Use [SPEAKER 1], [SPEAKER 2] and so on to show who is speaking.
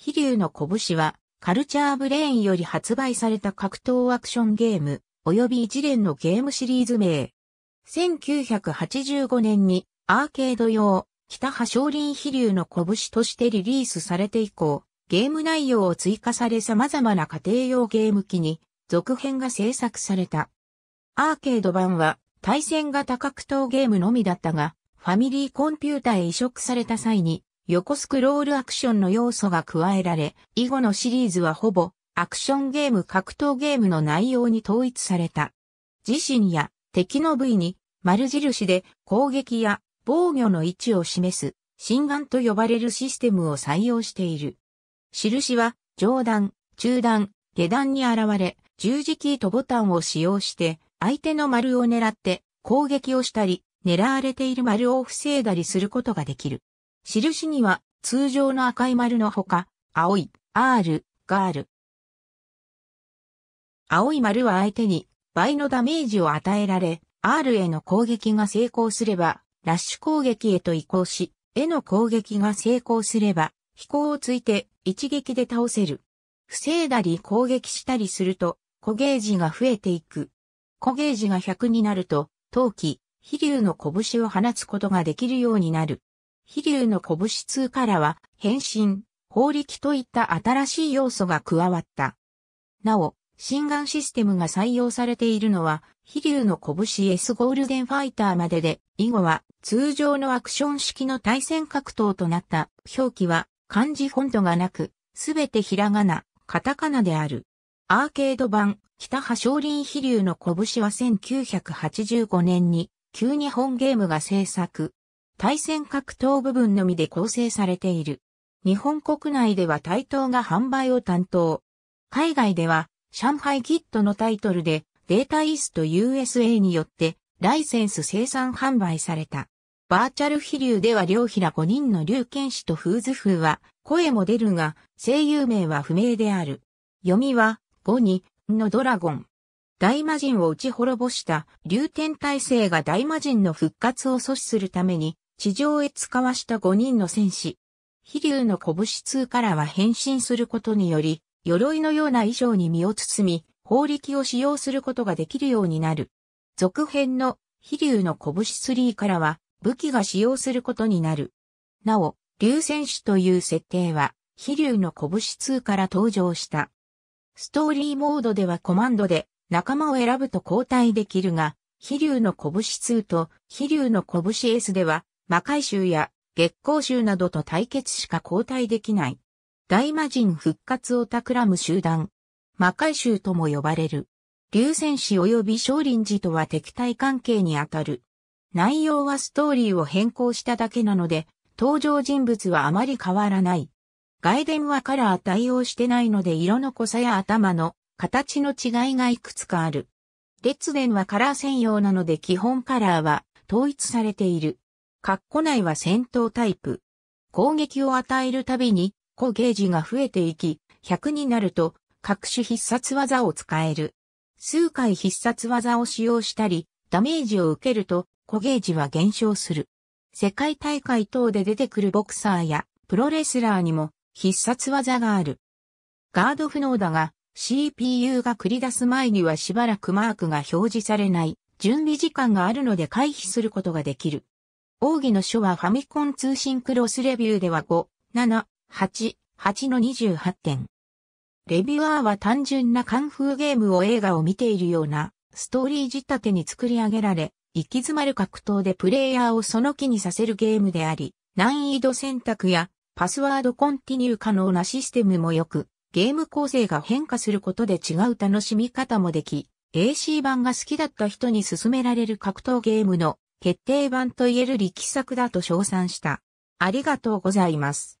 [SPEAKER 1] 飛竜の拳は、カルチャーブレインより発売された格闘アクションゲーム、及び一連のゲームシリーズ名。1985年にアーケード用、北波少林飛竜の拳としてリリースされて以降、ゲーム内容を追加され様々な家庭用ゲーム機に続編が制作された。アーケード版は対戦型格闘ゲームのみだったが、ファミリーコンピュータへ移植された際に横スクロールアクションの要素が加えられ、以後のシリーズはほぼアクションゲーム格闘ゲームの内容に統一された。自身や敵の部位に丸印で攻撃や防御の位置を示す心眼と呼ばれるシステムを採用している。印は上段、中段、下段に現れ、十字キーとボタンを使用して相手の丸を狙って攻撃をしたり、狙われている丸を防いだりすることができる。印には通常の赤い丸のほか、青い、R、がある。青い丸は相手に倍のダメージを与えられ、R への攻撃が成功すれば、ラッシュ攻撃へと移行し、への攻撃が成功すれば、飛行をついて一撃で倒せる。防いだり攻撃したりすると、小ゲージが増えていく。小ゲージが100になると、陶器、飛竜の拳を放つことができるようになる。飛竜の拳2からは、変身、法力といった新しい要素が加わった。なお、新眼システムが採用されているのは、飛竜の拳 S ゴールデンファイターまでで、以後は通常のアクション式の対戦格闘となった表記は漢字フォントがなく、すべてひらがな、カタカナである。アーケード版、北波少林飛竜の拳は1985年に、旧日本ゲームが制作、対戦格闘部分のみで構成されている。日本国内では対等が販売を担当。海外では、上海キットのタイトルで、データイースト USA によって、ライセンス生産販売された。バーチャル飛竜では両平5人の竜剣士とフーズ。風は、声も出るが、声優名は不明である。読みは、5に、のドラゴン。大魔人を打ち滅ぼした、竜天体制が大魔人の復活を阻止するために、地上へ使わした5人の戦士。飛竜の拳2からは変身することにより、鎧のような衣装に身を包み、法力を使用することができるようになる。続編の飛竜の拳3からは武器が使用することになる。なお、竜戦士という設定は、飛竜の拳2から登場した。ストーリーモードではコマンドで仲間を選ぶと交代できるが、飛竜の拳2と飛竜の拳 S では魔界衆や月光衆などと対決しか交代できない。大魔人復活を企む集団。魔界衆とも呼ばれる。竜戦士及び少林寺とは敵対関係にあたる。内容はストーリーを変更しただけなので、登場人物はあまり変わらない。外伝はカラー対応してないので色の濃さや頭の形の違いがいくつかある。列伝はカラー専用なので基本カラーは統一されている。括弧内は戦闘タイプ。攻撃を与えるたびに、個ゲージが増えていき、100になると、各種必殺技を使える。数回必殺技を使用したり、ダメージを受けると、個ゲージは減少する。世界大会等で出てくるボクサーや、プロレスラーにも、必殺技がある。ガード不能だが、CPU が繰り出す前にはしばらくマークが表示されない、準備時間があるので回避することができる。奥義の書はファミコン通信クロスレビューでは5、7、8、8の28点。レビュアーは単純なカンフーゲームを映画を見ているようなストーリー仕立てに作り上げられ、行き詰まる格闘でプレイヤーをその気にさせるゲームであり、難易度選択やパスワードコンティニュー可能なシステムも良く、ゲーム構成が変化することで違う楽しみ方もでき、AC 版が好きだった人に勧められる格闘ゲームの決定版と言える力作だと称賛した。ありがとうございます。